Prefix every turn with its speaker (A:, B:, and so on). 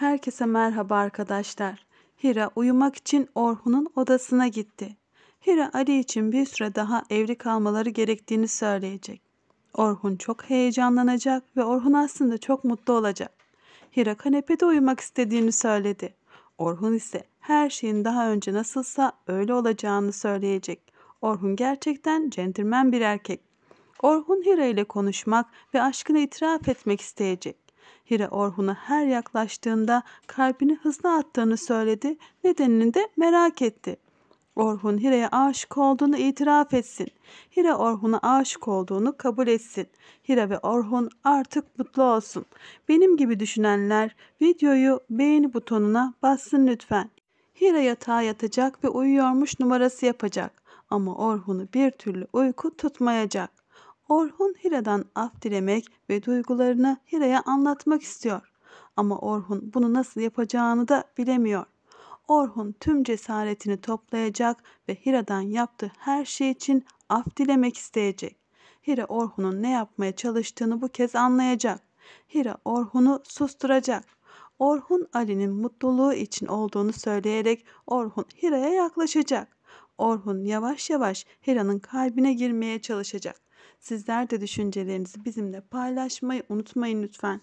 A: Herkese merhaba arkadaşlar. Hira uyumak için Orhun'un odasına gitti. Hira Ali için bir süre daha evli kalmaları gerektiğini söyleyecek. Orhun çok heyecanlanacak ve Orhun aslında çok mutlu olacak. Hira kanepede uyumak istediğini söyledi. Orhun ise her şeyin daha önce nasılsa öyle olacağını söyleyecek. Orhun gerçekten centilmen bir erkek. Orhun Hira ile konuşmak ve aşkını itiraf etmek isteyecek. Hira Orhun'a her yaklaştığında kalbini hızlı attığını söyledi. Nedenini de merak etti. Orhun Hira'ya aşık olduğunu itiraf etsin. Hira Orhun'a aşık olduğunu kabul etsin. Hira ve Orhun artık mutlu olsun. Benim gibi düşünenler videoyu beğeni butonuna bassın lütfen. Hira yatağa yatacak ve uyuyormuş numarası yapacak. Ama Orhun'u bir türlü uyku tutmayacak. Orhun Hira'dan af dilemek ve duygularını Hira'ya anlatmak istiyor. Ama Orhun bunu nasıl yapacağını da bilemiyor. Orhun tüm cesaretini toplayacak ve Hira'dan yaptığı her şey için af dilemek isteyecek. Hira Orhun'un ne yapmaya çalıştığını bu kez anlayacak. Hira Orhun'u susturacak. Orhun Ali'nin mutluluğu için olduğunu söyleyerek Orhun Hira'ya yaklaşacak. Orhun yavaş yavaş Hira'nın kalbine girmeye çalışacak. Sizler de düşüncelerinizi bizimle paylaşmayı unutmayın lütfen.